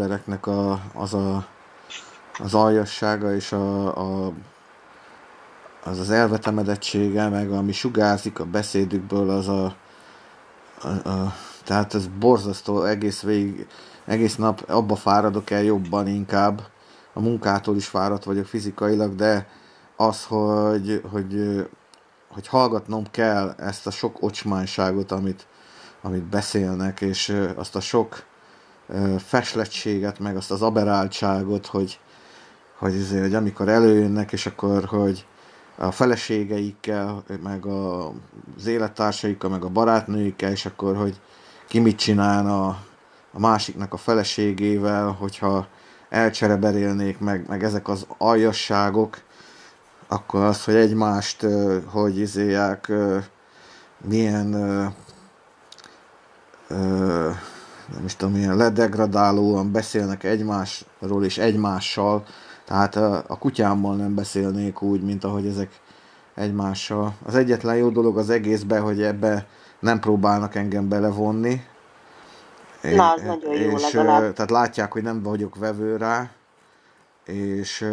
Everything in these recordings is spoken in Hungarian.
embereknek a, az a, az aljassága és a, a, az az elvetemedettsége, meg ami sugárzik a beszédükből, az a, a, a tehát ez borzasztó, egész végig, egész nap abba fáradok el jobban inkább, a munkától is fáradt vagyok fizikailag, de az, hogy, hogy, hogy hallgatnom kell ezt a sok ocsmányságot, amit, amit beszélnek, és azt a sok feslettséget, meg azt az aberáltságot, hogy, hogy, azért, hogy amikor előjönnek, és akkor, hogy a feleségeikkel, meg a, az élettársaikkal, meg a barátnőikkel, és akkor, hogy ki mit csinál a, a másiknak a feleségével, hogyha elcsereberélnék, meg, meg ezek az aljasságok, akkor az, hogy egymást, hogy izéják, milyen nem is tudom, ilyen ledegradálóan beszélnek egymásról és egymással, tehát a kutyámmal nem beszélnék úgy, mint ahogy ezek egymással. Az egyetlen jó dolog az egészben, hogy ebbe nem próbálnak engem belevonni. Na, az é, nagyon jó és, legalább. Tehát látják, hogy nem vagyok vevő rá, és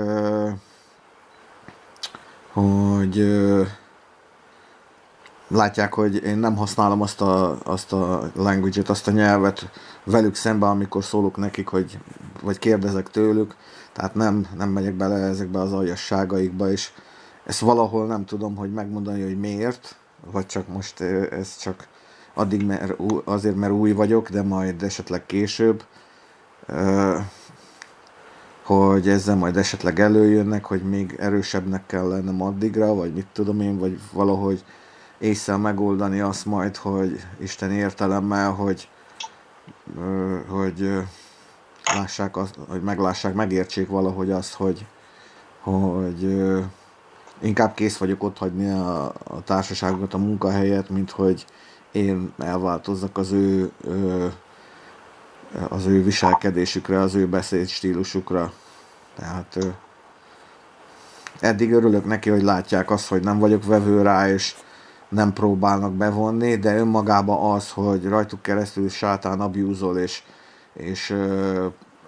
hogy látják, hogy én nem használom azt a, azt a language-et, azt a nyelvet velük szemben, amikor szólok nekik, hogy, vagy kérdezek tőlük, tehát nem, nem megyek bele ezekbe az aljasságaikba, és ezt valahol nem tudom, hogy megmondani, hogy miért, vagy csak most eh, ez csak addig, mert, azért, mert új vagyok, de majd esetleg később, eh, hogy ezzel majd esetleg előjönnek, hogy még erősebbnek kell lennem addigra, vagy mit tudom én, vagy valahogy észre megoldani azt majd, hogy Isten értelemmel, hogy, hogy, lássák azt, hogy meglássák, megértsék valahogy azt, hogy, hogy inkább kész vagyok ott hagyni a, a társaságot, a munkahelyet, mint hogy én elváltozzak az ő, az ő viselkedésükre, az ő beszédstílusukra. Tehát eddig örülök neki, hogy látják azt, hogy nem vagyok vevő rá, és nem próbálnak bevonni, de önmagában az, hogy rajtuk keresztül sátán abjúzol és, és ö,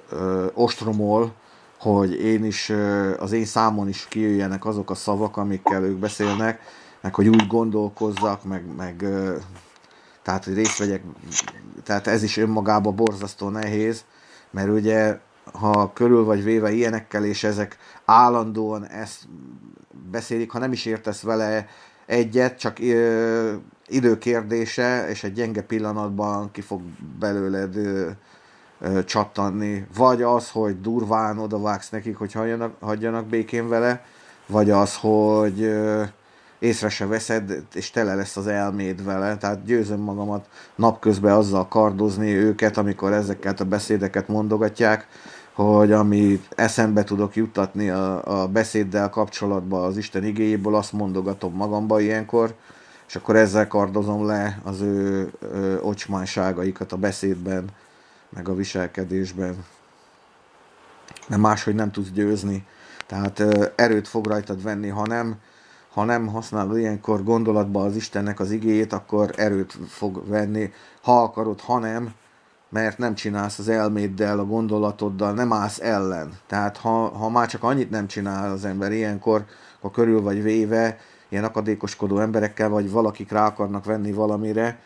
ö, ostromol, hogy én is, ö, az én számon is kijöjjenek azok a szavak, amikkel ők beszélnek, meg hogy úgy gondolkozzak, meg, meg ö, tehát hogy részt vegyek, tehát ez is önmagában borzasztó nehéz, mert ugye ha körül vagy véve ilyenekkel, és ezek állandóan ezt beszélik, ha nem is értesz vele egyet, csak ö, időkérdése, és egy gyenge pillanatban ki fog belőled ö, ö, csattanni. Vagy az, hogy durván odavágsz nekik, hogy hagyjanak, hagyjanak békén vele, vagy az, hogy ö, észre se veszed, és tele lesz az elméd vele. Tehát győzöm magamat napközben azzal kardozni őket, amikor ezeket a beszédeket mondogatják, hogy ami eszembe tudok juttatni a, a beszéddel kapcsolatban az Isten igéjéből, azt mondogatom magamba ilyenkor, és akkor ezzel kardozom le az ő, ö, ocsmánságaikat a beszédben, meg a viselkedésben. Mert máshogy nem tudsz győzni. Tehát erőt fog rajtad venni, ha nem, ha nem használod ilyenkor gondolatba az Istennek az igéjét, akkor erőt fog venni, ha akarod, ha nem, mert nem csinálsz az elméddel, a gondolatoddal, nem állsz ellen. Tehát ha, ha már csak annyit nem csinál az ember ilyenkor, akkor körül vagy véve ilyen akadékoskodó emberekkel, vagy valakik rá akarnak venni valamire,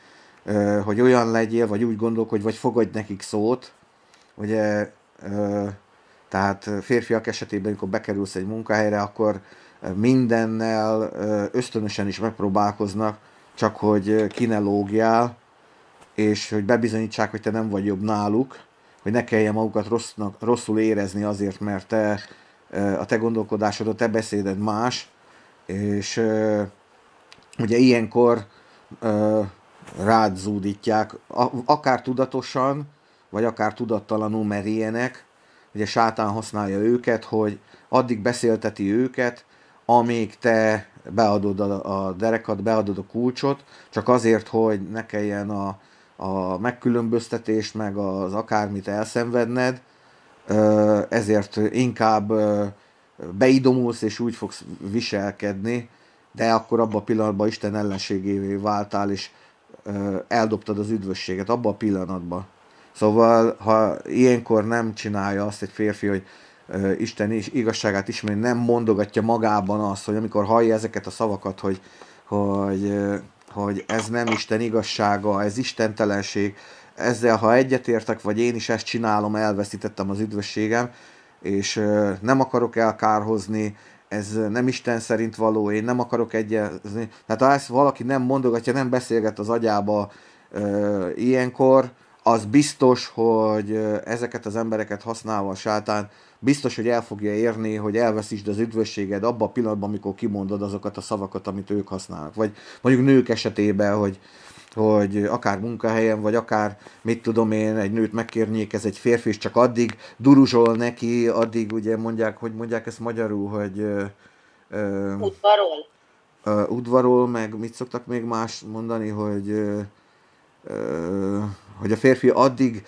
hogy olyan legyél, vagy úgy gondolkodj, vagy fogadj nekik szót. Ugye, tehát férfiak esetében, amikor bekerülsz egy munkahelyre, akkor mindennel ösztönösen is megpróbálkoznak, csak hogy ki ne lógjál, és hogy bebizonyítsák, hogy te nem vagy jobb náluk, hogy ne kelljen magukat rossznak, rosszul érezni azért, mert te, e, a te gondolkodásod, a te beszéded más, és e, ugye ilyenkor e, rád zúdítják, akár tudatosan, vagy akár tudattalanul, mert ilyenek, ugye sátán használja őket, hogy addig beszélteti őket, amíg te beadod a, a derekat, beadod a kulcsot, csak azért, hogy ne kelljen a, a megkülönböztetést, meg az akármit elszenvedned, ezért inkább beidomulsz, és úgy fogsz viselkedni, de akkor abban a pillanatban Isten ellenségévé váltál, és eldobtad az üdvösséget, abban a pillanatban. Szóval, ha ilyenkor nem csinálja azt egy férfi, hogy Isten igazságát ismeri, nem mondogatja magában azt, hogy amikor hallja ezeket a szavakat, hogy, hogy hogy ez nem Isten igazsága, ez istentelenség, ezzel ha egyetértek, vagy én is ezt csinálom, elveszítettem az üdvösségem, és nem akarok elkárhozni, ez nem Isten szerint való, én nem akarok egyezni. Tehát ha ezt valaki nem mondogatja, nem beszélget az agyába ö, ilyenkor, az biztos, hogy ezeket az embereket használva a sátán, biztos, hogy el fogja érni, hogy elveszítsd az üdvösséged abban a pillanatban, amikor kimondod azokat a szavakat, amit ők használnak. Vagy mondjuk nők esetében, hogy, hogy akár munkahelyen, vagy akár, mit tudom én, egy nőt megkérnék, ez egy férfi, és csak addig duruzsol neki, addig ugye mondják, hogy mondják ezt magyarul, hogy... Ö, ö, udvarol. Ö, udvarol, meg mit szoktak még más mondani, hogy... Ö, hogy a férfi addig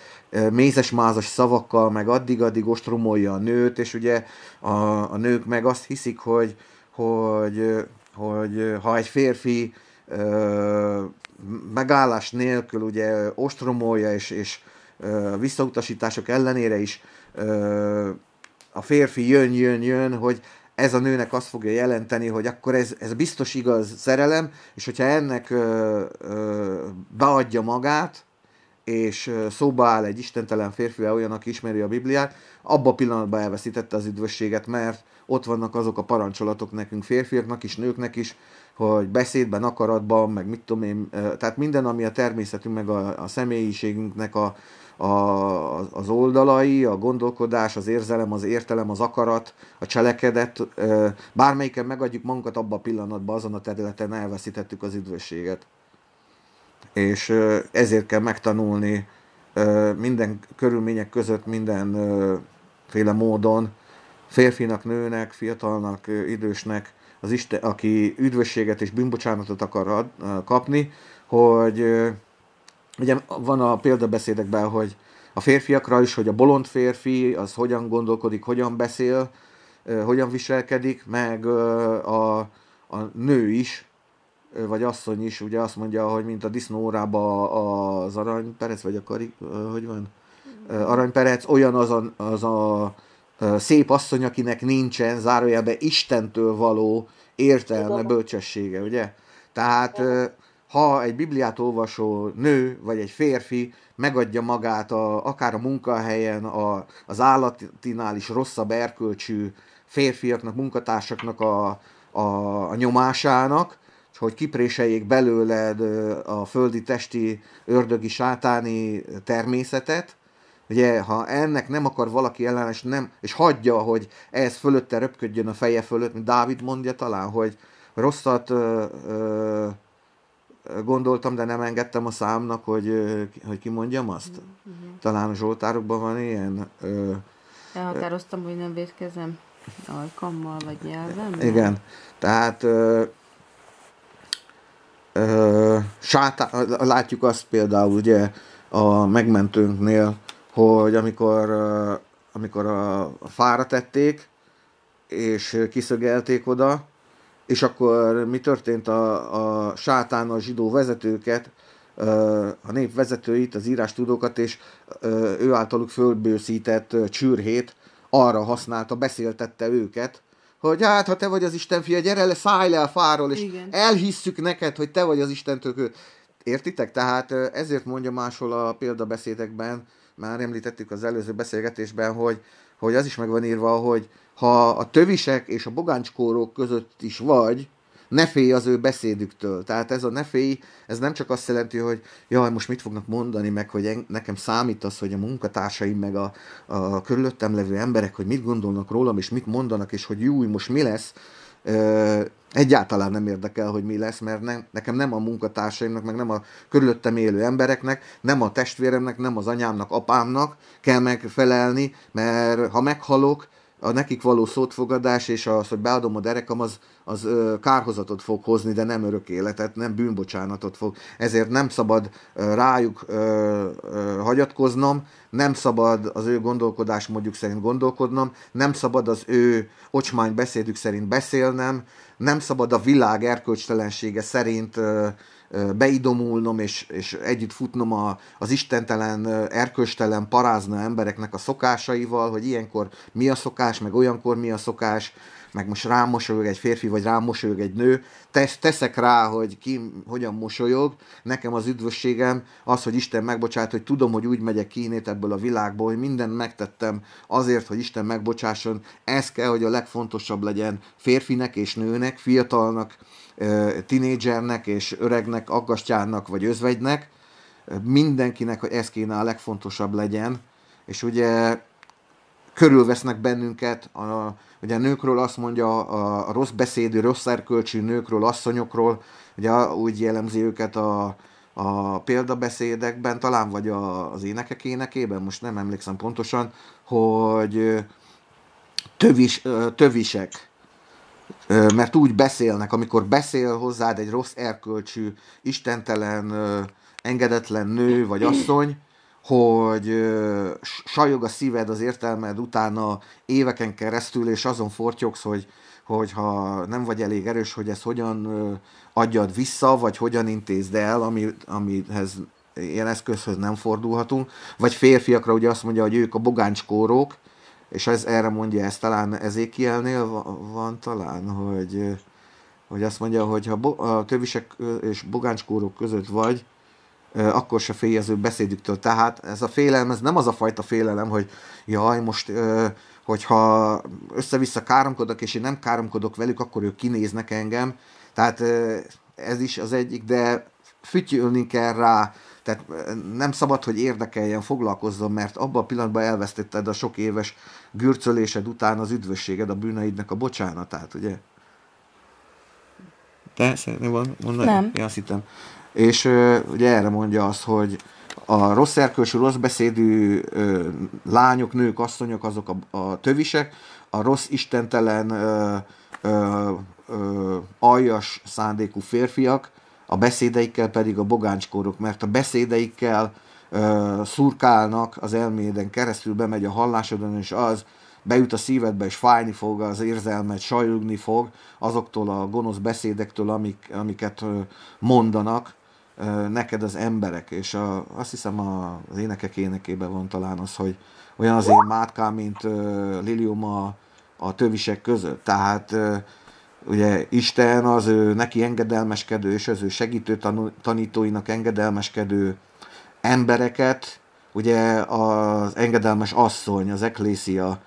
mézes-mázas szavakkal, meg addig-addig ostromolja a nőt, és ugye a, a nők meg azt hiszik, hogy, hogy, hogy ha egy férfi megállás nélkül ugye ostromolja, és, és visszautasítások ellenére is a férfi jön, jön, jön, hogy ez a nőnek azt fogja jelenteni, hogy akkor ez, ez biztos igaz szerelem, és hogyha ennek ö, ö, beadja magát, és szóba áll egy istentelen férfi, olyan, aki ismeri a Bibliát, abba a pillanatban elveszítette az üdvösséget, mert ott vannak azok a parancsolatok nekünk férfiaknak is, nőknek is, hogy beszédben, akaratban, meg mit tudom én, tehát minden, ami a természetünk, meg a, a személyiségünknek a, a, az oldalai, a gondolkodás, az érzelem, az értelem, az akarat, a cselekedet, bármelyiken megadjuk magunkat abban a pillanatban, azon a területen elveszítettük az üdvösséget. És ezért kell megtanulni minden körülmények között, mindenféle módon, férfinak, nőnek, fiatalnak, idősnek, az Isten, aki üdvösséget és bűnbocsánatot akar ad, kapni, hogy Ugye van a példabeszédekben, hogy a férfiakra is, hogy a bolond férfi az hogyan gondolkodik, hogyan beszél, hogyan viselkedik, meg a, a nő is, vagy asszony is, ugye azt mondja, hogy mint a disznórába az aranyperec, vagy a karik, hogy van? Aranyperec, olyan az a, az a szép asszony, akinek nincsen zárójelbe Istentől való értelme, bölcsessége, ugye? Tehát ha egy Bibliát olvasó nő vagy egy férfi megadja magát a, akár a munkahelyen, a, az állatinál is rosszabb erkölcsű férfiaknak, munkatársaknak a, a, a nyomásának, hogy kipréseljék belőled a földi testi ördögi sátáni természetet, Ugye, ha ennek nem akar valaki ellenes, nem, és hagyja, hogy ez fölötte röpködjön a feje fölött, mint Dávid mondja talán, hogy rosszat ö, ö, gondoltam, de nem engedtem a számnak, hogy, hogy kimondjam azt. Mhm, igen. Talán a Zsoltárokban van ilyen. Ö, Elhatároztam, ö, hogy nem védkezem alkalommal vagy nyelvem. Igen. Tehát ö, ö, sátá, látjuk azt például ugye a megmentőnknél, hogy amikor, amikor a fára tették, és kiszögelték oda, és akkor mi történt a, a sátán, a zsidó vezetőket, a nép vezetőit, az írás tudókat és ő általuk fölbőszített csürhét arra használta, beszéltette őket, hogy hát, ha te vagy az Isten fia, gyere le, szállj le a fáról, és Igen. elhisszük neked, hogy te vagy az Isten tökő. Értitek? Tehát ezért mondja máshol a példabeszédekben, már említettük az előző beszélgetésben, hogy, hogy az is meg van írva, hogy, ha a tövisek és a bogáncskórok között is vagy, ne félj az ő beszédüktől. Tehát ez a ne félj, ez nem csak azt jelenti, hogy jaj, most mit fognak mondani, meg hogy en, nekem számít az, hogy a munkatársaim, meg a, a körülöttem levő emberek, hogy mit gondolnak rólam, és mit mondanak, és hogy júj, most mi lesz. Ö, egyáltalán nem érdekel, hogy mi lesz, mert ne, nekem nem a munkatársaimnak, meg nem a körülöttem élő embereknek, nem a testvéremnek, nem az anyámnak, apámnak kell megfelelni, mert ha meghalok, a nekik való szótfogadás és az, hogy beadom a derekam, az, az kárhozatot fog hozni, de nem örök életet, nem bűnbocsánatot fog. Ezért nem szabad rájuk hagyatkoznom, nem szabad az ő gondolkodás mondjuk szerint gondolkodnom, nem szabad az ő ocsmány beszédük szerint beszélnem, nem szabad a világ erkölcstelensége szerint beidomulnom és, és együtt futnom a, az istentelen, erköstelen, parázna embereknek a szokásaival, hogy ilyenkor mi a szokás, meg olyankor mi a szokás, meg most rám mosolyog egy férfi, vagy rám mosolyog egy nő, tesz, teszek rá, hogy ki hogyan mosolyog, nekem az üdvösségem az, hogy Isten megbocsát, hogy tudom, hogy úgy megyek ki innét ebből a világból, hogy mindent megtettem azért, hogy Isten megbocsásson, ez kell, hogy a legfontosabb legyen férfinek és nőnek, fiatalnak, tinédzsernek és öregnek, aggastyának vagy özvegynek, mindenkinek, hogy ez kéne a legfontosabb legyen, és ugye körülvesznek bennünket, a, ugye a nőkről azt mondja, a, a rossz beszédű, rossz erkölcsű nőkről, asszonyokról, ugye úgy jellemzi őket a, a példabeszédekben, talán vagy a, az énekek énekében, most nem emlékszem pontosan, hogy tövis, tövisek, mert úgy beszélnek, amikor beszél hozzád egy rossz erkölcsű, istentelen, engedetlen nő vagy asszony, hogy sajog a szíved az értelmed utána éveken keresztül, és azon fortyogsz, hogy, hogy ha nem vagy elég erős, hogy ezt hogyan adjad vissza, vagy hogyan intézd el, ami, amihez ilyen eszközhöz nem fordulhatunk. Vagy férfiakra ugye azt mondja, hogy ők a bogáncskórók, és ez erre mondja ezt talán Ezékielnél van, van talán, hogy, hogy azt mondja, hogy ha bo, a tövisek és bogáncskórok között vagy, akkor se félj az ő beszédüktől. Tehát ez a félelem, ez nem az a fajta félelem, hogy jaj, most hogyha össze-vissza káromkodok, és én nem káromkodok velük, akkor ők kinéznek engem. Tehát ez is az egyik, de fütyülni kell rá, tehát nem szabad, hogy érdekeljen, foglalkozzon, mert abban a pillanatban elvesztetted a sok éves gürcölésed után az üdvösséged, a bűneidnek a bocsánatát, ugye? Te szeretnél mondani? Nem. Én azt hittem és ugye erre mondja azt, hogy a rossz erkölcsű, rossz beszédű ö, lányok, nők, asszonyok, azok a, a tövisek, a rossz istentelen ö, ö, ö, aljas szándékú férfiak, a beszédeikkel pedig a bogáncskorok, mert a beszédeikkel ö, szurkálnak az elméden keresztül, bemegy a hallásodon, és az bejut a szívedbe, és fájni fog az érzelmet, sajogni fog azoktól a gonosz beszédektől, amik, amiket mondanak, neked az emberek, és a, azt hiszem a, az énekek énekében van talán az, hogy olyan az én mátkám, mint uh, Lilium a, a tövisek között. Tehát uh, ugye Isten az ő neki engedelmeskedő, és az ő segítő tanú, tanítóinak engedelmeskedő embereket, ugye az engedelmes asszony, az eklészia,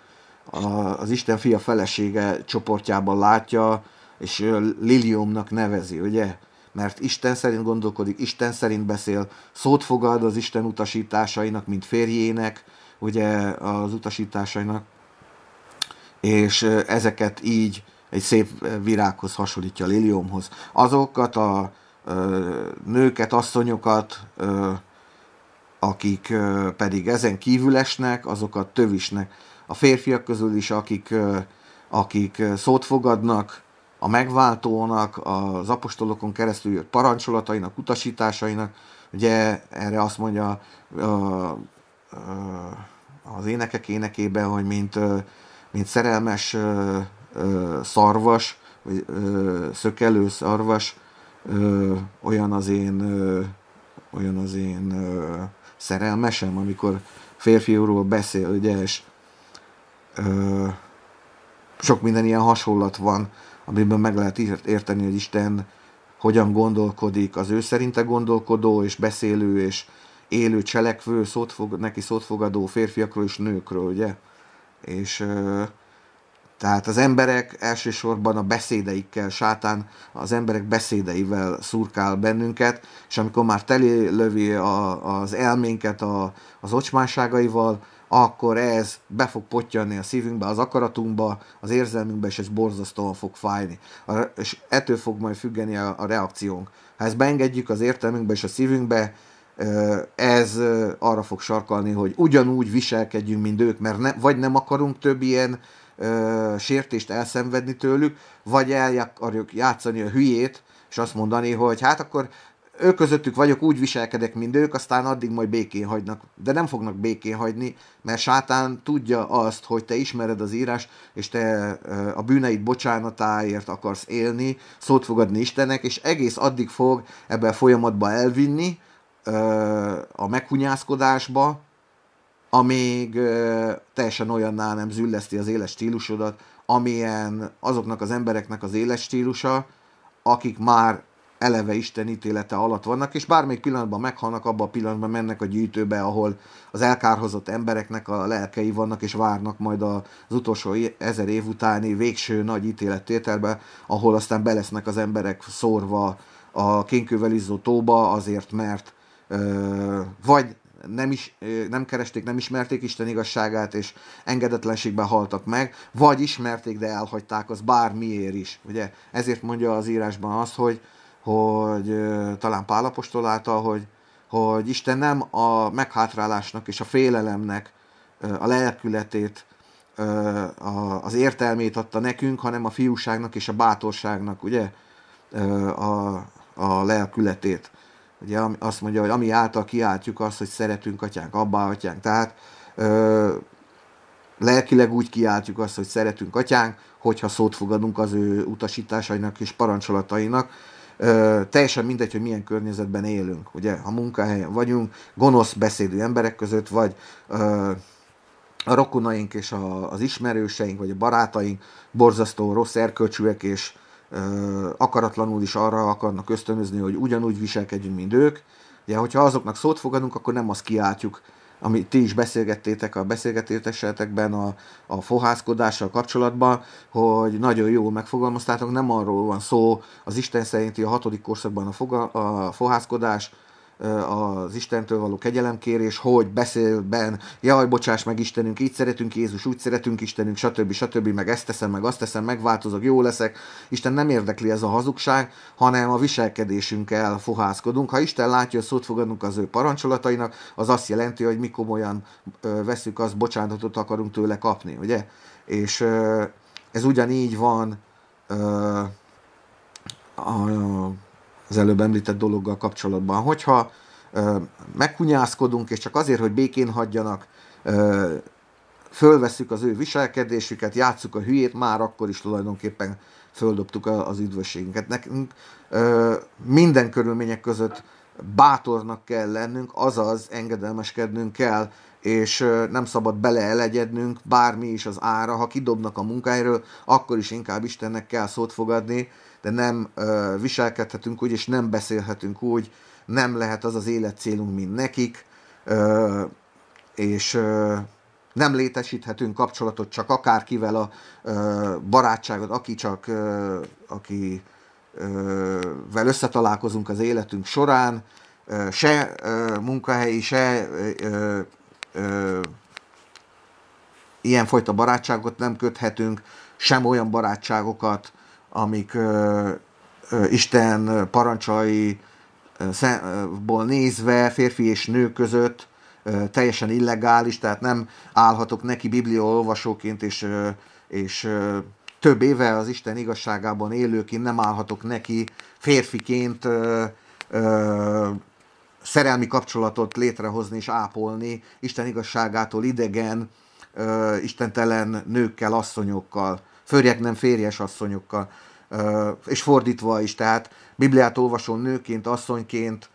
a, az Isten fia felesége csoportjában látja, és Liliumnak nevezi, ugye? mert Isten szerint gondolkodik, Isten szerint beszél, szót fogad az Isten utasításainak, mint férjének, ugye az utasításainak, és ezeket így egy szép virághoz hasonlítja a liliumhoz. Azokat a nőket, asszonyokat, akik pedig ezen kívül esnek, azokat tövisnek. A férfiak közül is, akik, akik szót fogadnak, a megváltónak, az apostolokon keresztül jött parancsolatainak, utasításainak, ugye erre azt mondja az énekek énekében, hogy mint, mint szerelmes szarvas, vagy szökelő szarvas, olyan az én, olyan az én szerelmesem, amikor férfiúról beszél, ugye, és sok minden ilyen hasonlat van, amiben meg lehet érteni, hogy Isten hogyan gondolkodik, az ő szerinte gondolkodó és beszélő és élő cselekvő, szót fog, neki szót fogadó férfiakról és nőkről, ugye? És tehát az emberek elsősorban a beszédeikkel, sátán az emberek beszédeivel szurkál bennünket, és amikor már telélövi a, az elménket a, az ocsmáságaival, akkor ez be fog potyanni a szívünkbe, az akaratunkba, az érzelmünkbe, és ez borzasztóan fog fájni. A, és ettől fog majd függeni a, a reakciónk. Ha ezt beengedjük az értelmünkbe és a szívünkbe, ez arra fog sarkalni, hogy ugyanúgy viselkedjünk, mint ők, mert ne, vagy nem akarunk több ilyen ö, sértést elszenvedni tőlük, vagy el akarjuk játszani a hülyét, és azt mondani, hogy hát akkor ők közöttük vagyok, úgy viselkedek, mint ők, aztán addig majd békén hagynak. De nem fognak békén hagyni, mert sátán tudja azt, hogy te ismered az írás, és te a bűneid bocsánatáért akarsz élni, szót fogadni Istennek, és egész addig fog ebben a folyamatba elvinni, a meghunyászkodásba, amíg teljesen olyanná nem zülleszti az éles stílusodat, amilyen azoknak az embereknek az éles stílusa, akik már eleve Isten ítélete alatt vannak, és bármelyik pillanatban meghalnak, abban a pillanatban mennek a gyűjtőbe, ahol az elkárhozott embereknek a lelkei vannak, és várnak majd az utolsó ezer év utáni végső nagy ítélettételbe, ahol aztán belesznek az emberek szórva a kénkővel izzó tóba, azért mert ö, vagy nem, is, nem keresték, nem ismerték Isten igazságát, és engedetlenségben haltak meg, vagy ismerték, de elhagyták az bármiért is. Ugye ezért mondja az írásban azt, hogy, hogy talán Pálapostól által, hogy, hogy Isten nem a meghátrálásnak és a félelemnek a lelkületét, az értelmét adta nekünk, hanem a fiúságnak és a bátorságnak, ugye, a, a lelkületét. Ugye azt mondja, hogy ami által kiáltjuk azt, hogy szeretünk atyánk, abbá atyánk. Tehát ö, lelkileg úgy kiáltjuk azt, hogy szeretünk atyánk, hogyha szót fogadunk az ő utasításainak és parancsolatainak, teljesen mindegy, hogy milyen környezetben élünk, ugye, ha munkahelyen vagyunk, gonosz beszédű emberek között, vagy a rokonaink és a, az ismerőseink, vagy a barátaink borzasztó rossz erkölcsűek, és ö, akaratlanul is arra akarnak ösztönözni, hogy ugyanúgy viselkedjünk, mint ők. Ugye, hogyha azoknak szót fogadunk, akkor nem azt kiáltjuk, amit ti is beszélgettétek a beszélgetésetekben a, a fohászkodással kapcsolatban, hogy nagyon jól megfogalmaztátok, nem arról van szó az Isten szerinti a hatodik korszakban a, foga, a fohászkodás, az Istentől való kegyelemkérés, hogy beszélben, jaj, bocsáss meg Istenünk, így szeretünk Jézus, úgy szeretünk Istenünk, stb. stb. meg ezt teszem, meg azt teszem, megváltozok, jó leszek. Isten nem érdekli ez a hazugság, hanem a viselkedésünkkel fohászkodunk. Ha Isten látja, hogy szót fogadunk az ő parancsolatainak, az azt jelenti, hogy mi komolyan veszük, azt bocsánatot akarunk tőle kapni, ugye? És ez ugyanígy van a, a az előbb említett dologgal kapcsolatban. Hogyha ö, meghunyászkodunk, és csak azért, hogy békén hagyjanak, ö, fölveszük az ő viselkedésüket, játsszuk a hülyét, már akkor is tulajdonképpen földobtuk az üdvösségünket. Nekünk ö, minden körülmények között bátornak kell lennünk, azaz engedelmeskednünk kell, és nem szabad beleelegyednünk, bármi is az ára, ha kidobnak a munkáiról, akkor is inkább Istennek kell szót fogadni, de nem ö, viselkedhetünk úgy, és nem beszélhetünk úgy, nem lehet az az életcélunk, mint nekik, ö, és ö, nem létesíthetünk kapcsolatot csak akárkivel a ö, barátságot, aki csak, ö, aki vel összetalálkozunk az életünk során, se munkahelyi, se ilyenfajta barátságot nem köthetünk, sem olyan barátságokat, amik ö, ö, Isten parancsaiból nézve férfi és nő között ö, teljesen illegális, tehát nem állhatok neki bibliaolvasóként és, ö, és ö, több éve az Isten igazságában élőként nem állhatok neki férfiként ö, ö, szerelmi kapcsolatot létrehozni és ápolni Isten igazságától idegen, ö, istentelen nőkkel, asszonyokkal főrjek nem férjes asszonyokkal, és fordítva is, tehát Bibliát olvasó nőként, asszonyként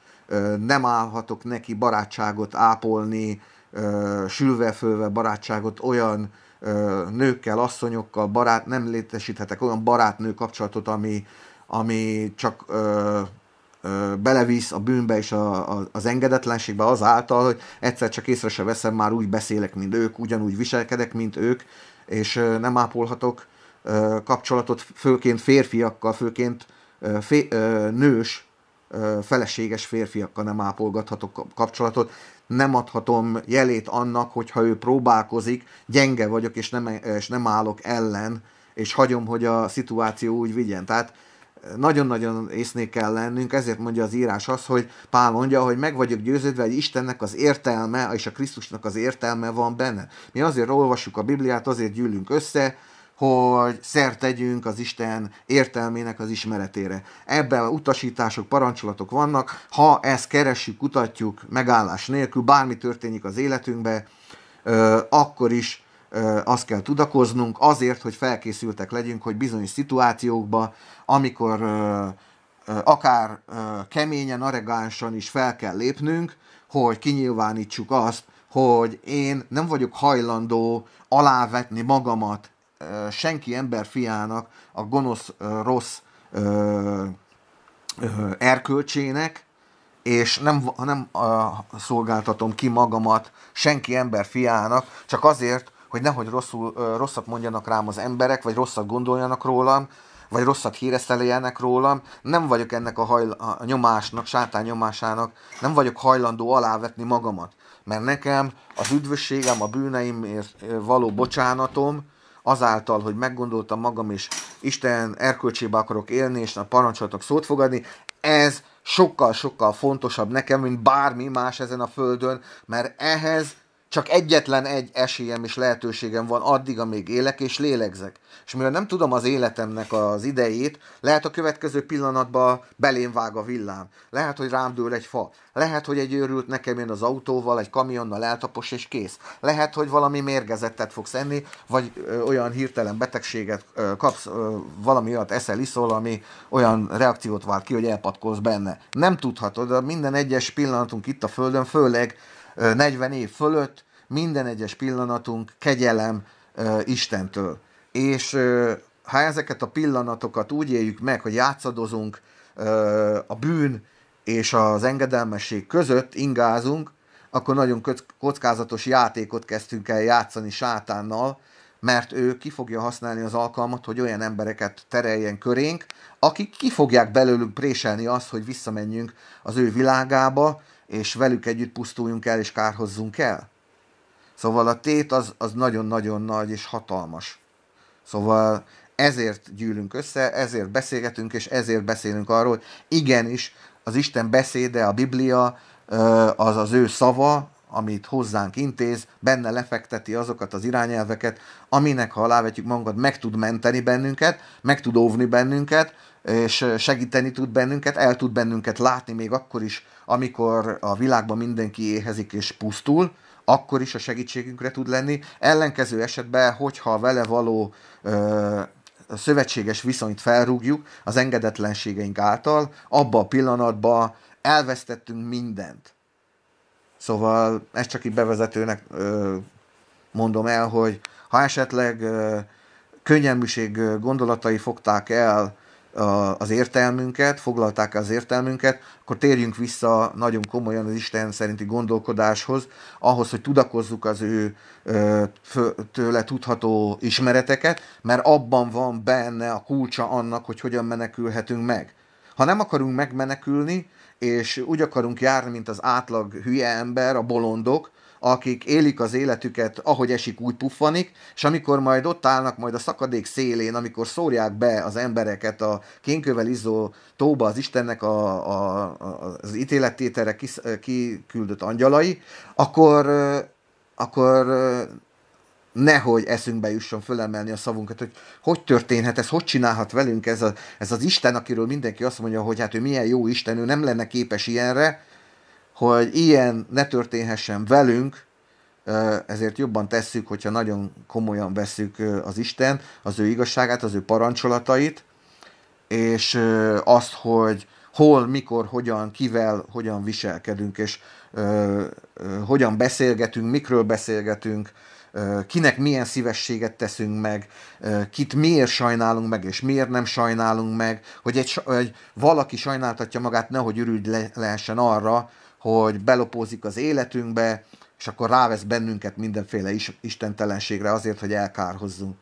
nem állhatok neki barátságot ápolni, sülve-fölve barátságot olyan nőkkel, asszonyokkal, barát, nem létesíthetek olyan barátnő kapcsolatot, ami, ami csak ö, ö, belevisz a bűnbe és a, a, az engedetlenségbe azáltal, hogy egyszer csak észre se veszem, már úgy beszélek, mint ők, ugyanúgy viselkedek, mint ők, és ö, nem ápolhatok kapcsolatot főként férfiakkal, főként fé, nős, feleséges férfiakkal nem ápolgathatok kapcsolatot, nem adhatom jelét annak, hogyha ő próbálkozik, gyenge vagyok, és nem, és nem állok ellen, és hagyom, hogy a szituáció úgy vigyen. Tehát nagyon-nagyon észnék kell lennünk, ezért mondja az írás az, hogy Pál mondja, hogy meg vagyok győződve, hogy Istennek az értelme és a Krisztusnak az értelme van benne. Mi azért olvassuk a Bibliát, azért gyűlünk össze, hogy szert tegyünk az Isten értelmének az ismeretére. Ebben utasítások, parancsolatok vannak, ha ezt keressük, kutatjuk megállás nélkül, bármi történik az életünkbe, akkor is azt kell tudakoznunk azért, hogy felkészültek legyünk, hogy bizonyos szituációkba, amikor akár keményen, aregánsan is fel kell lépnünk, hogy kinyilvánítsuk azt, hogy én nem vagyok hajlandó alávetni magamat senki ember fiának a gonosz, rossz erkölcsének, és nem, nem szolgáltatom ki magamat senki ember fiának, csak azért, hogy nehogy rosszul, rosszat mondjanak rám az emberek, vagy rosszat gondoljanak rólam, vagy rosszat híreszteljenek rólam, nem vagyok ennek a, hajl- a nyomásnak, sátán nyomásának, nem vagyok hajlandó alávetni magamat. Mert nekem az üdvösségem, a bűneimért való bocsánatom, azáltal, hogy meggondoltam magam, és Isten erkölcsébe akarok élni, és a parancsolatok szót fogadni, ez sokkal-sokkal fontosabb nekem, mint bármi más ezen a földön, mert ehhez csak egyetlen egy esélyem és lehetőségem van addig, amíg élek és lélegzek. És mivel nem tudom az életemnek az idejét, lehet a következő pillanatban belém vág a villám. Lehet, hogy rám dől egy fa. Lehet, hogy egy őrült nekem jön az autóval, egy kamionnal eltapos és kész. Lehet, hogy valami mérgezettet fogsz enni, vagy ö, olyan hirtelen betegséget ö, kapsz, ö, valami olyat eszel, iszol, ami olyan reakciót vált ki, hogy elpatkolsz benne. Nem tudhatod, de minden egyes pillanatunk itt a Földön, főleg 40 év fölött minden egyes pillanatunk kegyelem ö, Istentől. És ö, ha ezeket a pillanatokat úgy éljük meg, hogy játszadozunk ö, a bűn és az engedelmesség között, ingázunk, akkor nagyon kockázatos játékot kezdtünk el játszani sátánnal, mert ő ki fogja használni az alkalmat, hogy olyan embereket tereljen körénk, akik ki fogják belőlünk préselni azt, hogy visszamenjünk az ő világába, és velük együtt pusztuljunk el és kárhozzunk el. Szóval a tét az, az nagyon-nagyon nagy és hatalmas. Szóval ezért gyűlünk össze, ezért beszélgetünk, és ezért beszélünk arról, hogy igenis az Isten beszéde, a Biblia, az az ő szava, amit hozzánk intéz, benne lefekteti azokat az irányelveket, aminek, ha alávetjük magunkat, meg tud menteni bennünket, meg tud óvni bennünket, és segíteni tud bennünket, el tud bennünket látni még akkor is, amikor a világban mindenki éhezik és pusztul, akkor is a segítségünkre tud lenni. Ellenkező esetben, hogyha vele való ö, szövetséges viszonyt felrúgjuk az engedetlenségeink által, abba a pillanatban elvesztettünk mindent. Szóval ezt csak így bevezetőnek ö, mondom el, hogy ha esetleg ö, könnyelműség gondolatai fogták el az értelmünket, foglalták az értelmünket, akkor térjünk vissza nagyon komolyan az Isten szerinti gondolkodáshoz, ahhoz, hogy tudakozzuk az ő tőle tudható ismereteket, mert abban van benne a kulcsa annak, hogy hogyan menekülhetünk meg. Ha nem akarunk megmenekülni, és úgy akarunk járni, mint az átlag hülye ember, a bolondok, akik élik az életüket, ahogy esik, úgy puffanik, és amikor majd ott állnak majd a szakadék szélén, amikor szórják be az embereket a kénkövel izzó tóba az Istennek a, a, az ítélettétere kiküldött kiküldött angyalai, akkor, akkor nehogy eszünkbe jusson fölemelni a szavunkat, hogy hogy történhet ez, hogy csinálhat velünk ez, a, ez az Isten, akiről mindenki azt mondja, hogy hát ő milyen jó Isten, ő nem lenne képes ilyenre, hogy ilyen ne történhessen velünk, ezért jobban tesszük, hogyha nagyon komolyan veszük az Isten, az ő igazságát, az ő parancsolatait, és azt, hogy hol, mikor, hogyan, kivel, hogyan viselkedünk, és hogyan beszélgetünk, mikről beszélgetünk, kinek milyen szívességet teszünk meg, kit miért sajnálunk meg, és miért nem sajnálunk meg, hogy egy, egy valaki sajnáltatja magát, nehogy ürügy le, lehessen arra, hogy belopózik az életünkbe, és akkor rávesz bennünket mindenféle is, istentelenségre azért, hogy elkárhozzunk.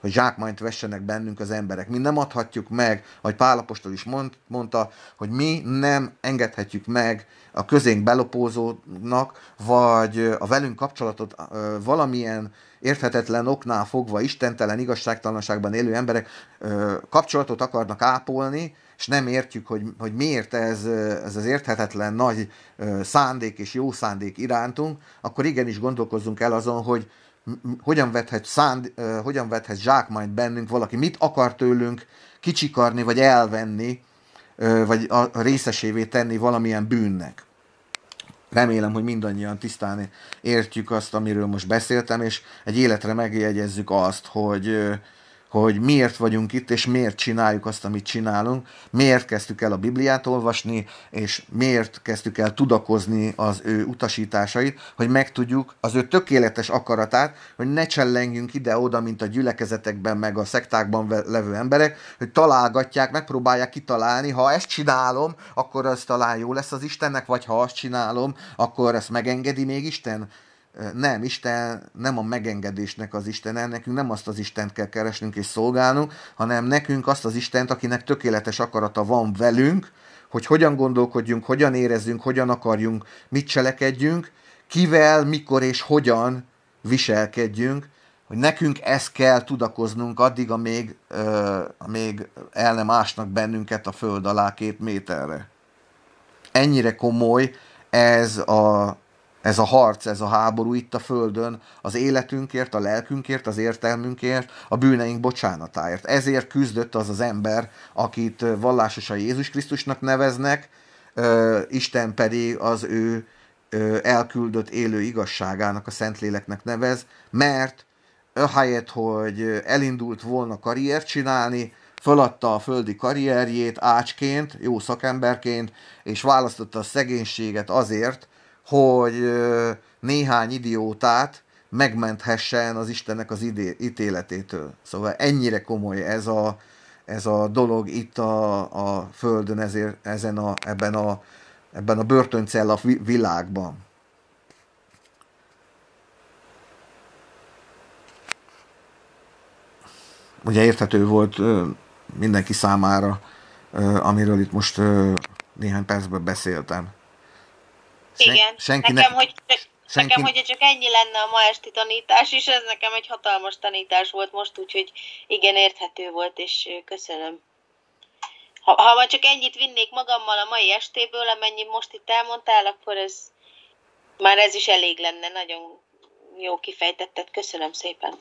Hogy zsákmányt vessenek bennünk az emberek. Mi nem adhatjuk meg, ahogy Pálapostól is mond, mondta, hogy mi nem engedhetjük meg a közénk belopózónak, vagy a velünk kapcsolatot valamilyen érthetetlen oknál fogva, istentelen igazságtalanságban élő emberek kapcsolatot akarnak ápolni, és nem értjük, hogy, hogy miért ez, ez az érthetetlen nagy szándék és jó szándék irántunk, akkor igenis gondolkozzunk el azon, hogy hogyan vethet, szánd, hogyan vethet zsákmányt bennünk valaki, mit akar tőlünk kicsikarni, vagy elvenni, vagy a részesévé tenni valamilyen bűnnek. Remélem, hogy mindannyian tisztán értjük azt, amiről most beszéltem, és egy életre megjegyezzük azt, hogy, hogy miért vagyunk itt, és miért csináljuk azt, amit csinálunk, miért kezdtük el a Bibliát olvasni, és miért kezdtük el tudakozni az ő utasításait, hogy megtudjuk az ő tökéletes akaratát, hogy ne csellengjünk ide-oda, mint a gyülekezetekben, meg a szektákban levő emberek, hogy találgatják, megpróbálják kitalálni, ha ezt csinálom, akkor az talán jó lesz az Istennek, vagy ha azt csinálom, akkor ezt megengedi még Isten? Nem, Isten nem a megengedésnek az Isten, nekünk nem azt az Istent kell keresnünk és szolgálnunk, hanem nekünk azt az Istent, akinek tökéletes akarata van velünk, hogy hogyan gondolkodjunk, hogyan érezzünk, hogyan akarjunk, mit cselekedjünk, kivel, mikor és hogyan viselkedjünk, hogy nekünk ezt kell tudakoznunk addig, amíg, euh, amíg el nem ásnak bennünket a föld alá két méterre. Ennyire komoly ez a, ez a harc, ez a háború itt a Földön, az életünkért, a lelkünkért, az értelmünkért, a bűneink bocsánatáért. Ezért küzdött az az ember, akit vallásosan Jézus Krisztusnak neveznek, Isten pedig az ő elküldött élő igazságának, a Szentléleknek nevez, mert ahelyett, hogy elindult volna karriert csinálni, föladta a földi karrierjét ácsként, jó szakemberként, és választotta a szegénységet azért, hogy néhány idiótát megmenthessen az Istennek az idé- ítéletétől. Szóval ennyire komoly ez a, ez a dolog itt a, a Földön, ezért, ezen a, ebben, a, ebben a börtöncella világban. Ugye érthető volt mindenki számára, amiről itt most néhány percben beszéltem. Sen, Igen, senki nekem, ne... hogy Senki... Nekem, hogy csak ennyi lenne a ma esti tanítás, és ez nekem egy hatalmas tanítás volt most, úgyhogy igen, érthető volt, és köszönöm. Ha, ha már csak ennyit vinnék magammal a mai estéből, amennyi most itt elmondtál, akkor ez már ez is elég lenne. Nagyon jó kifejtetted, köszönöm szépen.